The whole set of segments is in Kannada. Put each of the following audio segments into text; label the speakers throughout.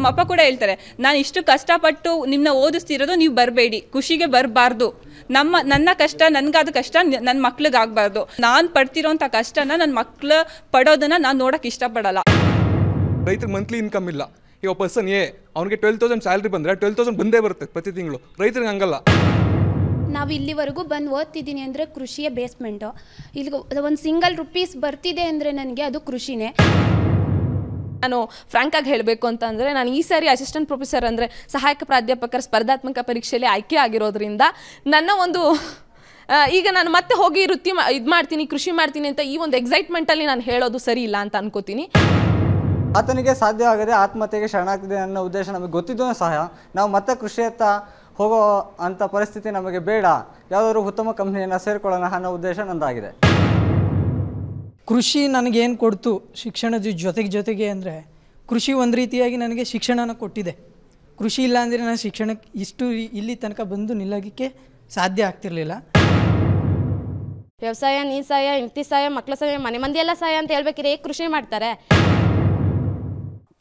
Speaker 1: ನಮ್ಮ ಅಪ್ಪ ಕೂಡ ಹೇಳ್ತಾರೆ ನಾನು ಇಷ್ಟು ಕಷ್ಟಪಟ್ಟು ನಿಮ್ಮನ್ನ ಓದಿಸ್ತಿರೋದು ನೀವು ಬರಬೇಡಿ ಖುಷಿಗೆ ಬರಬಾರ್ದು ನಮ್ಮ ನನ್ನ ಕಷ್ಟ ನನಗಾದ ಕಷ್ಟ ನನ್ನ ಮಕ್ಳಿಗಾಗಬಾರ್ದು ನಾನು ಪಡ್ತಿರೋಂಥ ಕಷ್ಟನ ನನ್ನ ಮಕ್ಳು ಪಡೋದನ್ನು ನಾನು ನೋಡೋಕೆ ಇಷ್ಟಪಡಲ್ಲ
Speaker 2: ರೈತರಿಗೆ ಮಂತ್ಲಿ ಇನ್ಕಮ್ ಇಲ್ಲ ಈಗ ಪರ್ಸನ್ ಏ ಅವ್ನಿಗೆ ಟ್ವೆಲ್ ತೌಸಂಡ್ ಸ್ಯಾಲ್ರಿ ಬಂದರೆ ಟ್ವೆಲ್ ತೌಸಂಡ್ ಬಂದೇ ಬರುತ್ತೆ ಪ್ರತಿ ತಿಂಗಳು ರೈತರಿಗೆ ಹಂಗಲ್ಲ
Speaker 3: ನಾವು ಇಲ್ಲಿವರೆಗೂ ಬಂದು ಓದ್ತಿದ್ದೀನಿ ಅಂದರೆ ಕೃಷಿಯ ಬೇಸ್ಮೆಂಟು ಇಲ್ಲಿ ಒಂದು ಸಿಂಗಲ್ ರುಪೀಸ್ ಬರ್ತಿದೆ ಅಂದರೆ ನನಗೆ ಅದು ಕೃಷಿನೇ ನಾನು ಫ್ರಾಂಕ್ ಆಗಿ ಹೇಳಬೇಕು ಅಂತಂದರೆ ನಾನು ಈ ಸಾರಿ ಅಸಿಸ್ಟೆಂಟ್ ಪ್ರೊಫೆಸರ್ ಅಂದರೆ ಸಹಾಯಕ ಪ್ರಾಧ್ಯಾಪಕರ ಸ್ಪರ್ಧಾತ್ಮಕ ಪರೀಕ್ಷೆಯಲ್ಲಿ ಆಯ್ಕೆ ಆಗಿರೋದ್ರಿಂದ ನನ್ನ ಒಂದು ಈಗ ನಾನು ಮತ್ತೆ ಹೋಗಿ ವೃತ್ತಿ ಮಾ ಇದು ಮಾಡ್ತೀನಿ ಕೃಷಿ ಮಾಡ್ತೀನಿ ಅಂತ ಈ ಒಂದು ಎಕ್ಸೈಟ್ಮೆಂಟಲ್ಲಿ ನಾನು ಹೇಳೋದು ಸರಿ ಇಲ್ಲ ಅಂತ ಅನ್ಕೋತೀನಿ
Speaker 2: ಆತನಿಗೆ ಸಾಧ್ಯವಾಗದೆ ಆತ್ಮಹತ್ಯೆಗೆ ಶರಣಾಗ್ತಿದೆ ಅನ್ನೋ ಉದ್ದೇಶ ನಮಗೆ ಗೊತ್ತಿದ್ದೂ ಸಹ ನಾವು ಮತ್ತೆ ಕೃಷಿಯತ್ತ ಹೋಗೋ ಅಂಥ ಪರಿಸ್ಥಿತಿ ನಮಗೆ ಬೇಡ ಯಾವುದಾದ್ರು ಉತ್ತಮ ಕಂಪ್ನಿಯನ್ನು ಸೇರಿಕೊಳ್ಳೋಣ ಅನ್ನೋ ಉದ್ದೇಶ ನಂದಾಗಿದೆ ಕೃಷಿ ನನಗೇನು ಕೊಡ್ತು ಶಿಕ್ಷಣದ ಜೊತೆಗೆ ಜೊತೆಗೆ ಅಂದರೆ ಕೃಷಿ ಒಂದು ರೀತಿಯಾಗಿ ನನಗೆ ಶಿಕ್ಷಣನ ಕೊಟ್ಟಿದೆ ಕೃಷಿ ಇಲ್ಲ ಅಂದರೆ ನಾನು ಶಿಕ್ಷಣಕ್ಕೆ ಇಷ್ಟು ಇಲ್ಲಿ ತನಕ ಬಂದು ನಿಲ್ಲೋಕ್ಕೆ ಸಾಧ್ಯ ಆಗ್ತಿರಲಿಲ್ಲ
Speaker 4: ವ್ಯವಸಾಯ ನೀರು ಸಹಾಯ ಇಂತಿ ಸಹಾಯ ಮಕ್ಕಳ ಸಹಾಯ ಮನೆ ಮಂದಿ ಎಲ್ಲ ಸಹಾಯ ಅಂತ ಹೇಳ್ಬೇಕಿರೇ ಕೃಷಿ ಮಾಡ್ತಾರೆ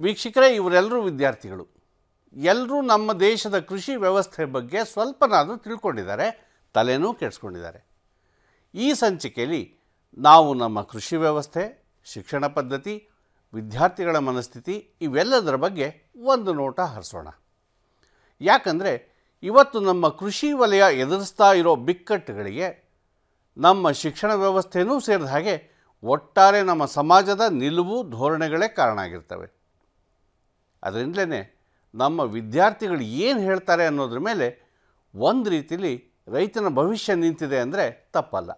Speaker 5: ವೀಕ್ಷಕರೇ ಇವರೆಲ್ಲರೂ ವಿದ್ಯಾರ್ಥಿಗಳು ಎಲ್ಲರೂ ನಮ್ಮ ದೇಶದ ಕೃಷಿ ವ್ಯವಸ್ಥೆ ಬಗ್ಗೆ ಸ್ವಲ್ಪನಾದರೂ ತಿಳ್ಕೊಂಡಿದ್ದಾರೆ ತಲೆನೂ ಕೆಡಿಸ್ಕೊಂಡಿದ್ದಾರೆ ಈ ಸಂಚಿಕೆಯಲ್ಲಿ ನಾವು ನಮ್ಮ ಕೃಷಿ ವ್ಯವಸ್ಥೆ ಶಿಕ್ಷಣ ಪದ್ಧತಿ ವಿದ್ಯಾರ್ಥಿಗಳ ಮನಸ್ಥಿತಿ ಇವೆಲ್ಲದರ ಬಗ್ಗೆ ಒಂದು ನೋಟ ಹರಿಸೋಣ ಯಾಕಂದರೆ ಇವತ್ತು ನಮ್ಮ ಕೃಷಿ ವಲಯ ಎದುರಿಸ್ತಾ ಇರೋ ಬಿಕ್ಕಟ್ಟುಗಳಿಗೆ ನಮ್ಮ ಶಿಕ್ಷಣ ವ್ಯವಸ್ಥೆಯೂ ಸೇರಿದ ಹಾಗೆ ಒಟ್ಟಾರೆ ನಮ್ಮ ಸಮಾಜದ ನಿಲುವು ಧೋರಣೆಗಳೇ ಕಾರಣ ಆಗಿರ್ತವೆ ಅದರಿಂದಲೇ ನಮ್ಮ ವಿದ್ಯಾರ್ಥಿಗಳು ಏನು ಹೇಳ್ತಾರೆ ಅನ್ನೋದ್ರ ಮೇಲೆ ಒಂದು ರೀತಿಯಲ್ಲಿ ರೈತನ ಭವಿಷ್ಯ ನಿಂತಿದೆ ಅಂದರೆ ತಪ್ಪಲ್ಲ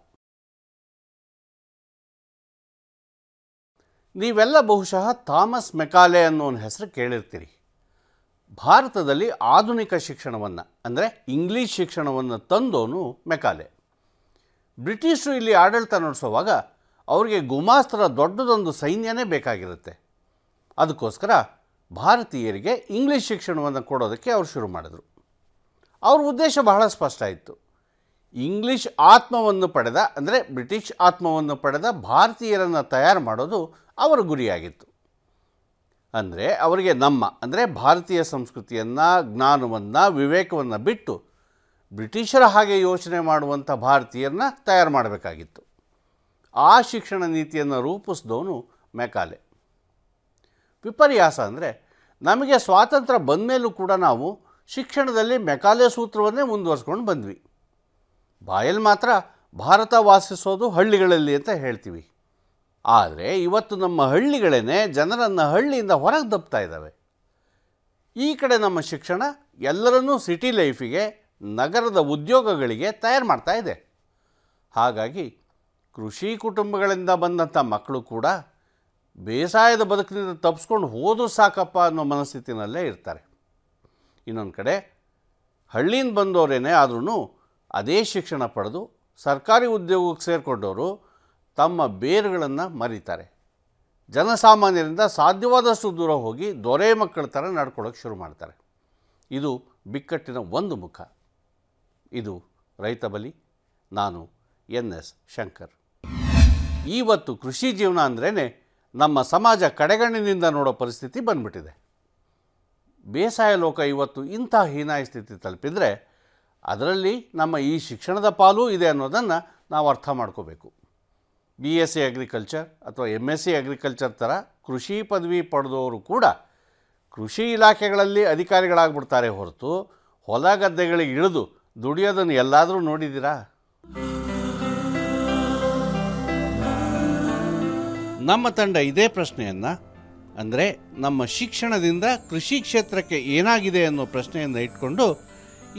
Speaker 5: ನೀವೆಲ್ಲ ಬಹುಶಃ ಥಾಮಸ್ ಮೆಕಾಲೆ ಅನ್ನೋ ಒಂದು ಹೆಸರು ಕೇಳಿರ್ತೀರಿ ಭಾರತದಲ್ಲಿ ಆಧುನಿಕ ಶಿಕ್ಷಣವನ್ನು ಅಂದರೆ ಇಂಗ್ಲೀಷ್ ಶಿಕ್ಷಣವನ್ನು ತಂದೋನು ಮೆಕಾಲೆ ಬ್ರಿಟಿಷರು ಇಲ್ಲಿ ಆಡಳಿತ ನಡೆಸುವಾಗ ಅವರಿಗೆ ಗುಮಾಸ್ತ್ರ ದೊಡ್ಡದೊಂದು ಸೈನ್ಯನೇ ಬೇಕಾಗಿರುತ್ತೆ ಅದಕ್ಕೋಸ್ಕರ ಭಾರತೀಯರಿಗೆ ಇಂಗ್ಲೀಷ್ ಶಿಕ್ಷಣವನ್ನು ಕೊಡೋದಕ್ಕೆ ಅವರು ಶುರು ಮಾಡಿದರು ಅವ್ರ ಉದ್ದೇಶ ಬಹಳ ಸ್ಪಷ್ಟ ಇತ್ತು ಇಂಗ್ಲಿಷ್ ಆತ್ಮವನ್ನು ಪಡೆದ ಅಂದರೆ ಬ್ರಿಟಿಷ್ ಆತ್ಮವನ್ನು ಪಡೆದ ಭಾರತೀಯರನ್ನು ತಯಾರು ಮಾಡೋದು ಅವರ ಗುರಿಯಾಗಿತ್ತು ಅಂದರೆ ಅವರಿಗೆ ನಮ್ಮ ಅಂದರೆ ಭಾರತೀಯ ಸಂಸ್ಕೃತಿಯನ್ನು ಜ್ಞಾನವನ್ನು ವಿವೇಕವನ್ನು ಬಿಟ್ಟು ಬ್ರಿಟಿಷರ ಹಾಗೆ ಯೋಚನೆ ಮಾಡುವಂಥ ಭಾರತೀಯರನ್ನ ತಯಾರು ಮಾಡಬೇಕಾಗಿತ್ತು ಆ ಶಿಕ್ಷಣ ನೀತಿಯನ್ನು ರೂಪಿಸಿದವನು ಮೆಕಾಲೆ ವಿಪರ್ಯಾಸ ಅಂದರೆ ನಮಗೆ ಸ್ವಾತಂತ್ರ್ಯ ಬಂದ ಮೇಲೂ ಕೂಡ ನಾವು ಶಿಕ್ಷಣದಲ್ಲಿ ಮೆಕಾಲೆ ಸೂತ್ರವನ್ನೇ ಮುಂದುವರ್ಸ್ಕೊಂಡು ಬಂದ್ವಿ ಬಾಯಲ್ಲಿ ಮಾತ್ರ ಭಾರತ ವಾಸಿಸೋದು ಹಳ್ಳಿಗಳಲ್ಲಿ ಅಂತ ಹೇಳ್ತೀವಿ ಆದರೆ ಇವತ್ತು ನಮ್ಮ ಹಳ್ಳಿಗಳೇ ಜನರನ್ನು ಹಳ್ಳಿಯಿಂದ ಹೊರಗೆ ದಬ್ತಾ ಇದ್ದಾವೆ ಈ ಕಡೆ ನಮ್ಮ ಶಿಕ್ಷಣ ಎಲ್ಲರನ್ನೂ ಸಿಟಿ ಲೈಫಿಗೆ ನಗರದ ಉದ್ಯೋಗಗಳಿಗೆ ತಯಾರು ಮಾಡ್ತಾ ಇದೆ ಹಾಗಾಗಿ ಕೃಷಿ ಕುಟುಂಬಗಳಿಂದ ಬಂದಂಥ ಮಕ್ಕಳು ಕೂಡ ಬೇಸಾಯದ ಬದುಕಿನಿಂದ ತಪ್ಪಿಸ್ಕೊಂಡು ಹೋದ್ರೂ ಸಾಕಪ್ಪ ಅನ್ನೋ ಮನಸ್ಥಿತಿನಲ್ಲೇ ಇರ್ತಾರೆ ಇನ್ನೊಂದು ಕಡೆ ಹಳ್ಳಿಯಿಂದ ಬಂದವರೇನೆ ಆದ್ರೂ ಅದೇ ಶಿಕ್ಷಣ ಪಡೆದು ಸರ್ಕಾರಿ ಉದ್ಯೋಗಕ್ಕೆ ಸೇರಿಕೊಂಡವರು ತಮ್ಮ ಬೇರುಗಳನ್ನು ಮರೀತಾರೆ ಜನಸಾಮಾನ್ಯರಿಂದ ಸಾಧ್ಯವಾದಷ್ಟು ದೂರ ಹೋಗಿ ದೊರೆ ಮಕ್ಕಳ ಥರ ನಡ್ಕೊಳ್ಳೋಕೆ ಶುರು ಮಾಡ್ತಾರೆ ಇದು ಬಿಕ್ಕಟ್ಟಿನ ಒಂದು ಮುಖ ಇದು ರೈತ ಬಲಿ ನಾನು ಎನ್ ಎಸ್ ಶಂಕರ್ ಇವತ್ತು ಕೃಷಿ ಜೀವನ ಅಂದ್ರೇ ನಮ್ಮ ಸಮಾಜ ಕಡೆಗಣ್ಣಿನಿಂದ ನೋಡೋ ಪರಿಸ್ಥಿತಿ ಬಂದ್ಬಿಟ್ಟಿದೆ ಬೇಸಾಯ ಲೋಕ ಇವತ್ತು ಇಂಥ ಹೀನಾಯ ಸ್ಥಿತಿ ತಲುಪಿದರೆ ಅದರಲ್ಲಿ ನಮ್ಮ ಈ ಶಿಕ್ಷಣದ ಪಾಲು ಇದೆ ಅನ್ನೋದನ್ನು ನಾವು ಅರ್ಥ ಮಾಡ್ಕೋಬೇಕು ಬಿ ಎಸ್ ಸಿ ಅಗ್ರಿಕಲ್ಚರ್ ಅಥವಾ ಎಮ್ ಎಸ್ ಸಿ ಅಗ್ರಿಕಲ್ಚರ್ ಥರ ಕೃಷಿ ಪದವಿ ಪಡೆದವರು ಕೂಡ ಕೃಷಿ ಇಲಾಖೆಗಳಲ್ಲಿ ಅಧಿಕಾರಿಗಳಾಗ್ಬಿಡ್ತಾರೆ ಹೊರತು ಹೊಲ ಗದ್ದೆಗಳಿಗೆ ಇಳಿದು ದುಡಿಯೋದನ್ನು ಎಲ್ಲಾದರೂ ನೋಡಿದ್ದೀರಾ ನಮ್ಮ ತಂಡ ಇದೇ ಪ್ರಶ್ನೆಯನ್ನು ಅಂದರೆ ನಮ್ಮ ಶಿಕ್ಷಣದಿಂದ ಕೃಷಿ ಕ್ಷೇತ್ರಕ್ಕೆ ಏನಾಗಿದೆ ಅನ್ನೋ ಪ್ರಶ್ನೆಯನ್ನು ಇಟ್ಕೊಂಡು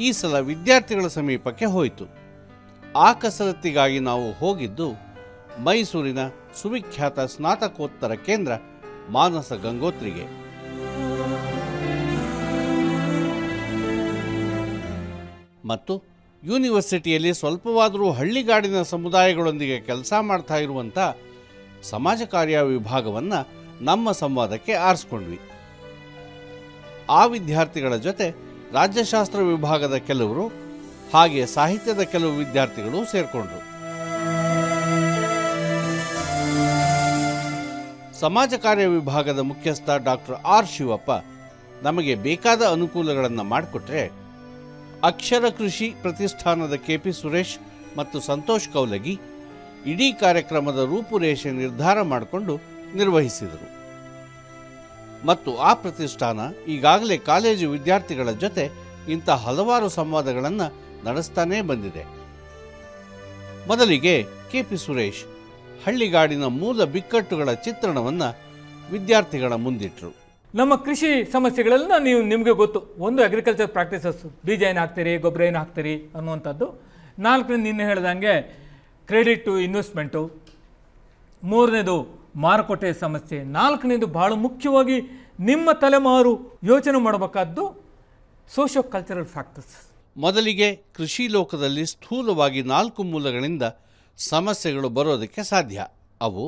Speaker 5: ಈ ಸಲ ವಿದ್ಯಾರ್ಥಿಗಳ ಸಮೀಪಕ್ಕೆ ಹೋಯಿತು ಆ ಕಸರತ್ತಿಗಾಗಿ ನಾವು ಹೋಗಿದ್ದು ಮೈಸೂರಿನ ಸುವಿಖ್ಯಾತ ಸ್ನಾತಕೋತ್ತರ ಕೇಂದ್ರ ಮಾನಸ ಗಂಗೋತ್ರಿಗೆ ಮತ್ತು ಯೂನಿವರ್ಸಿಟಿಯಲ್ಲಿ ಸ್ವಲ್ಪವಾದರೂ ಹಳ್ಳಿಗಾಡಿನ ಸಮುದಾಯಗಳೊಂದಿಗೆ ಕೆಲಸ ಮಾಡ್ತಾ ಇರುವಂಥ ಸಮಾಜ ಕಾರ್ಯ ವಿಭಾಗವನ್ನು ನಮ್ಮ ಸಂವಾದಕ್ಕೆ ಆರಿಸ್ಕೊಂಡ್ವಿ ಆ ವಿದ್ಯಾರ್ಥಿಗಳ ಜೊತೆ ರಾಜ್ಯಶಾಸ್ತ್ರ ವಿಭಾಗದ ಕೆಲವರು ಹಾಗೆ ಸಾಹಿತ್ಯದ ಕೆಲವು ವಿದ್ಯಾರ್ಥಿಗಳು ಸೇರಿಕೊಂಡರು ಸಮಾಜ ಕಾರ್ಯ ವಿಭಾಗದ ಮುಖ್ಯಸ್ಥ ಡಾಕ್ಟರ್ ಆರ್ ಶಿವಪ್ಪ ನಮಗೆ ಬೇಕಾದ ಅನುಕೂಲಗಳನ್ನು ಮಾಡಿಕೊಟ್ರೆ ಅಕ್ಷರ ಕೃಷಿ ಪ್ರತಿಷ್ಠಾನದ ಪಿ ಸುರೇಶ್ ಮತ್ತು ಸಂತೋಷ್ ಕೌಲಗಿ ಇಡೀ ಕಾರ್ಯಕ್ರಮದ ರೂಪುರೇಷೆ ನಿರ್ಧಾರ ಮಾಡಿಕೊಂಡು ನಿರ್ವಹಿಸಿದರು ಮತ್ತು ಆ ಪ್ರತಿಷ್ಠಾನ ಈಗಾಗಲೇ ಕಾಲೇಜು ವಿದ್ಯಾರ್ಥಿಗಳ ಜೊತೆ ಇಂತಹ ಹಲವಾರು ಸಂವಾದಗಳನ್ನು ನಡೆಸ್ತಾನೇ ಬಂದಿದೆ ಮೊದಲಿಗೆ ಕೆ ಪಿ ಸುರೇಶ್ ಹಳ್ಳಿಗಾಡಿನ ಮೂಲ ಬಿಕ್ಕಟ್ಟುಗಳ ಚಿತ್ರಣವನ್ನು ವಿದ್ಯಾರ್ಥಿಗಳ ಮುಂದಿಟ್ಟರು ನಮ್ಮ
Speaker 2: ಕೃಷಿ ಸಮಸ್ಯೆಗಳೆಲ್ಲ ನೀವು ನಿಮಗೆ ಗೊತ್ತು ಒಂದು ಅಗ್ರಿಕಲ್ಚರ್ ಪ್ರಾಕ್ಟೀಸಸ್ ಬೀಜ ಏನು ಹಾಕ್ತೀರಿ ಗೊಬ್ಬರ ಏನು ಹಾಕ್ತೀರಿ ಅನ್ನುವಂಥದ್ದು ನಾಲ್ಕನೇ ನಿನ್ನೆ ಹೇಳ್ದಂಗೆ ಕ್ರೆಡಿಟ್ ಟು ಇನ್ವೆಸ್ಟ್ಮೆಂಟು ಮೂರನೇದು ಮಾರುಕಟ್ಟೆ ಸಮಸ್ಯೆ ನಾಲ್ಕನೇದು ಬಹಳ ಮುಖ್ಯವಾಗಿ ನಿಮ್ಮ ತಲೆಮಾರು ಯೋಚನೆ ಮಾಡಬೇಕಾದ್ದು ಸೋಷಿಯೋ ಕಲ್ಚರಲ್ ಫ್ಯಾಕ್ಟರ್ಸ್
Speaker 5: ಮೊದಲಿಗೆ ಕೃಷಿ ಲೋಕದಲ್ಲಿ ಸ್ಥೂಲವಾಗಿ ನಾಲ್ಕು ಮೂಲಗಳಿಂದ ಸಮಸ್ಯೆಗಳು ಬರೋದಕ್ಕೆ ಸಾಧ್ಯ ಅವು